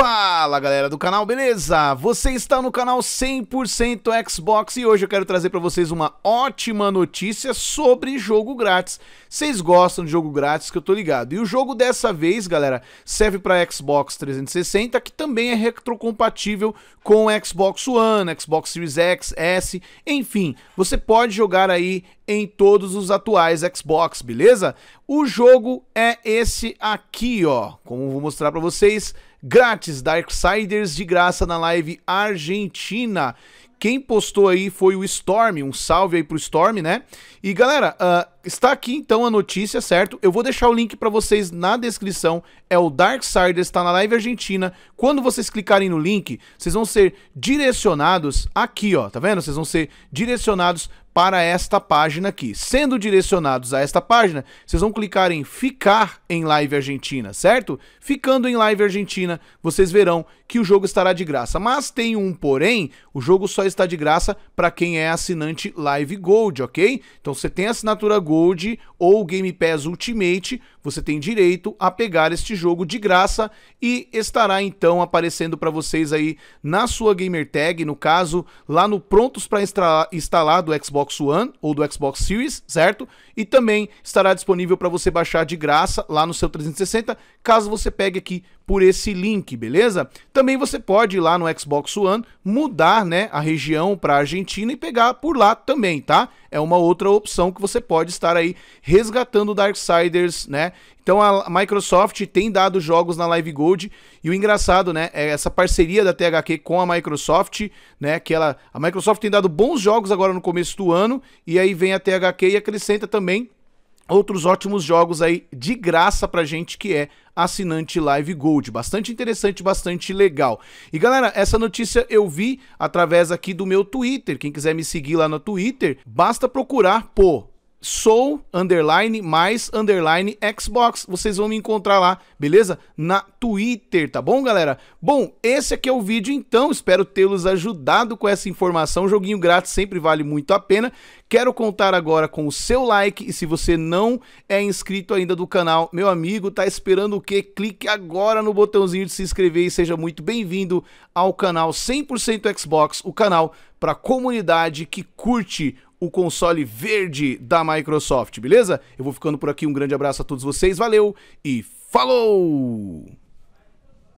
Fala galera do canal, beleza? Você está no canal 100% Xbox e hoje eu quero trazer para vocês uma ótima notícia sobre jogo grátis. Vocês gostam de jogo grátis que eu tô ligado. E o jogo dessa vez, galera, serve para Xbox 360, que também é retrocompatível com Xbox One, Xbox Series X, S, enfim, você pode jogar aí em todos os atuais Xbox, beleza? O jogo é esse aqui, ó, como vou mostrar para vocês, grátis, Darksiders de graça na live argentina, quem postou aí foi o Storm, um salve aí pro Storm, né? E galera, uh, está aqui então a notícia, certo? Eu vou deixar o link para vocês na descrição. É o Darksiders, está na live argentina. Quando vocês clicarem no link, vocês vão ser direcionados aqui, ó, tá vendo? Vocês vão ser direcionados para esta página aqui. Sendo direcionados a esta página, vocês vão clicar em ficar em live argentina, certo? Ficando em live argentina, vocês verão que o jogo estará de graça. Mas tem um porém, o jogo só está de graça para quem é assinante Live Gold, ok? Então você tem assinatura Gold ou Game Pass Ultimate, você tem direito a pegar este jogo de graça e estará então aparecendo para vocês aí na sua gamer tag, no caso, lá no prontos para instalar do Xbox One ou do Xbox Series, certo? E também estará disponível para você baixar de graça lá no seu 360, caso você pegue aqui por esse link, beleza? Também você pode ir lá no Xbox One mudar, né, a região região para a Argentina e pegar por lá também, tá? É uma outra opção que você pode estar aí resgatando Darksiders, né? Então a Microsoft tem dado jogos na Live Gold e o engraçado, né, é essa parceria da THQ com a Microsoft, né, que ela a Microsoft tem dado bons jogos agora no começo do ano e aí vem a THQ e acrescenta também outros ótimos jogos aí de graça pra gente que é assinante Live Gold. Bastante interessante, bastante legal. E galera, essa notícia eu vi através aqui do meu Twitter. Quem quiser me seguir lá no Twitter, basta procurar por sou underline mais underline Xbox. Vocês vão me encontrar lá, beleza? Na Twitter, tá bom, galera? Bom, esse aqui é o vídeo então. Espero tê-los ajudado com essa informação. Joguinho grátis sempre vale muito a pena. Quero contar agora com o seu like e se você não é inscrito ainda do canal, meu amigo, tá esperando o quê? Clique agora no botãozinho de se inscrever e seja muito bem-vindo ao canal 100% Xbox, o canal para comunidade que curte o console verde da Microsoft, beleza? Eu vou ficando por aqui, um grande abraço a todos vocês, valeu e falou!